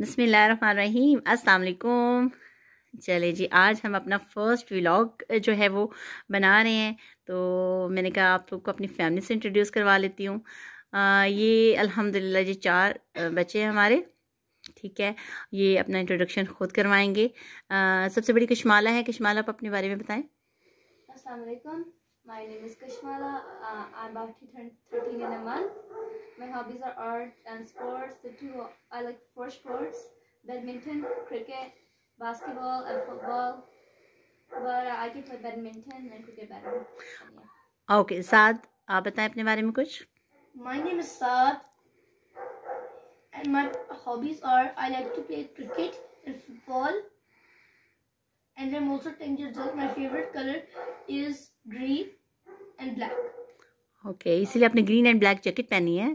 बसमीम असलकुम चले जी आज हम अपना फ़र्स्ट व्लॉग जो है वो बना रहे हैं तो मैंने कहा आप लोग को अपनी फैमिली से इंट्रोड्यूस करवा लेती हूँ ये अल्हम्दुलिल्लाह जी चार बच्चे हैं हमारे ठीक है ये अपना इंट्रोडक्शन खुद करवाएंगे आ, सबसे बड़ी कश्माला है कश्माला आप अपने बारे में बताएँ अस्सलाम my name is Kashmala My hobbies are art and sports. The two I like four sports: badminton, cricket, basketball, and football. But uh, I can play badminton and cricket better. Yeah. Okay, Saad, आप बताएं अपने बारे में कुछ? My name is Saad, and my hobbies are I like to play cricket and football. And I'm also 10 years old. My favorite color is green and black. Okay okay, इसलिए आपने green and black jacket पहनी है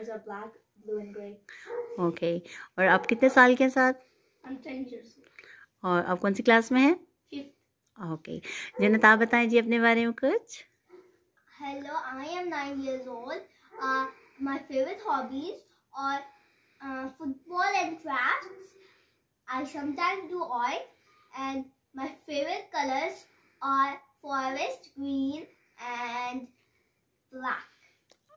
colours are black blue and grey okay और आप कितने साल के हैं साथ और आप कौन सी क्लास में हैं ओके okay. जन्नत आप बताएं जी अपने बारे में कुछ hello I am nine years old my favourite hobbies are football and crafts I sometimes do oil and my favourite colours are forest green and black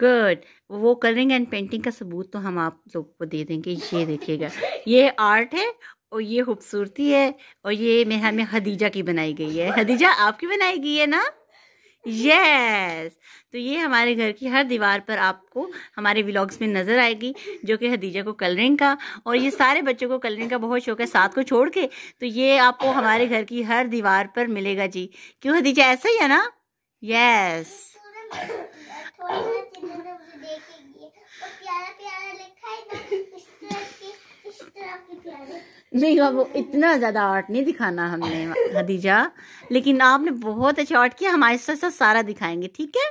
good वो कलरिंग एंड पेंटिंग का सबूत तो हम आप लोग को दे देंगे ये देखिएगा ये आर्ट है और ये खूबसूरती है और ये मेरा में हदीजा की बनाई गई है हदीजा आपकी बनाई गई है ना यस तो ये हमारे घर की हर दीवार पर आपको हमारे व्लॉग्स में नज़र आएगी जो कि हदीजा को कलरिंग का और ये सारे बच्चों को कलरिंग का बहुत शौक है साथ को छोड़ के तो ये आपको हमारे घर की हर दीवार पर मिलेगा जी क्यों हदीजा ऐसा ही है ना यस नहीं अब इतना ज़्यादा आर्ट नहीं दिखाना हमने हदीजा लेकिन आपने बहुत अच्छा आर्ट किया हम आहिस्ता आहिस्ता सारा दिखाएंगे ठीक है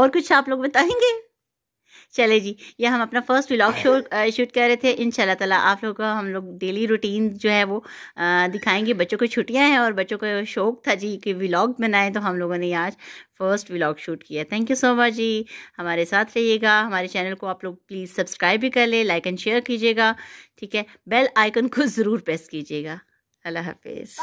और कुछ आप लोग बताएंगे चले जी ये हम अपना फर्स्ट व्लॉग शो शूट कर रहे थे इन ताला आप लोगों का हम लोग डेली रूटीन जो है वो दिखाएंगे बच्चों को छुट्टियां हैं और बच्चों को शौक था जी कि व्लॉग बनाएं तो हम लोगों ने आज फर्स्ट व्लॉग शूट किया thank you so much ji हमारे साथ रहिएगा हमारे चैनल को आप लोग प्लीज़ सब्सक्राइब भी कर ले लाइक एंड शेयर कीजिएगा ठीक है बेल आइकन को ज़रूर प्रेस कीजिएगा अल्लाह हाफिज़